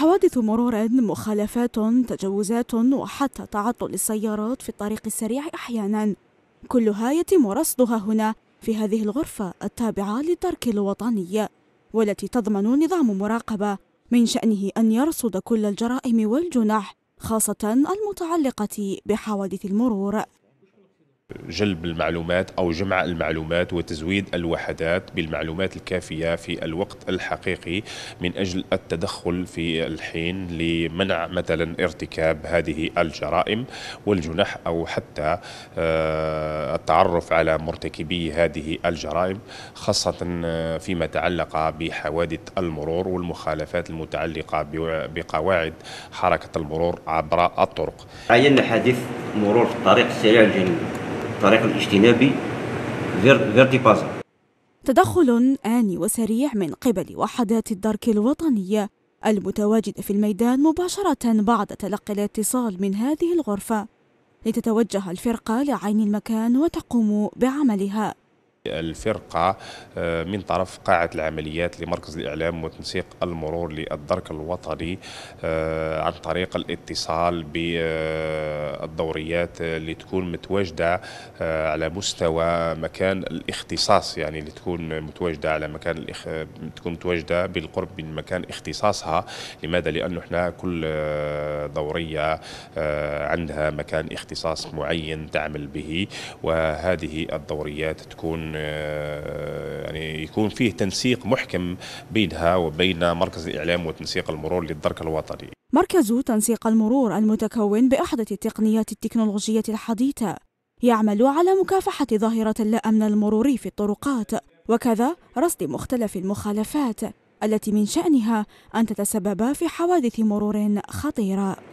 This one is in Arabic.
حوادث مرور مخالفات تجاوزات وحتى تعطل السيارات في الطريق السريع احيانا كلها يتم رصدها هنا في هذه الغرفه التابعه للترك الوطني والتي تضمن نظام مراقبه من شانه ان يرصد كل الجرائم والجنح خاصه المتعلقه بحوادث المرور جلب المعلومات أو جمع المعلومات وتزويد الوحدات بالمعلومات الكافية في الوقت الحقيقي من أجل التدخل في الحين لمنع مثلا ارتكاب هذه الجرائم والجنح أو حتى آه، التعرف على مرتكبي هذه الجرائم خاصة آه، فيما تعلق بحوادث المرور والمخالفات المتعلقة بقواعد حركة المرور عبر الطرق عينا حادث مرور في الطريق السريع الجنوبي الطريق الاجتنابي فيردي بازا تدخل آني وسريع من قبل وحدات الدرك الوطنية المتواجدة في الميدان مباشرة بعد تلقي الاتصال من هذه الغرفة لتتوجه الفرقة لعين المكان وتقوم بعملها الفرقة آه، من طرف قاعة العمليات لمركز الإعلام وتنسيق المرور للدرك الوطني آه، عن طريق الاتصال بالدوريات اللي آه، تكون متواجدة على مستوى مكان الاختصاص يعني اللي تكون متواجدة على مكان الاخ... تكون متواجدة بالقرب من مكان اختصاصها لماذا؟ لأنه احنا كل دورية عندها مكان اختصاص معين تعمل به وهذه الدوريات تكون آه، يعني يكون فيه تنسيق محكم بينها وبين مركز الإعلام وتنسيق المرور للدرك الوطني مركز تنسيق المرور المتكون بأحدث التقنيات التكنولوجية الحديثة يعمل على مكافحة ظاهرة اللا أمن المروري في الطرقات وكذا رصد مختلف المخالفات التي من شأنها أن تتسبب في حوادث مرور خطيرة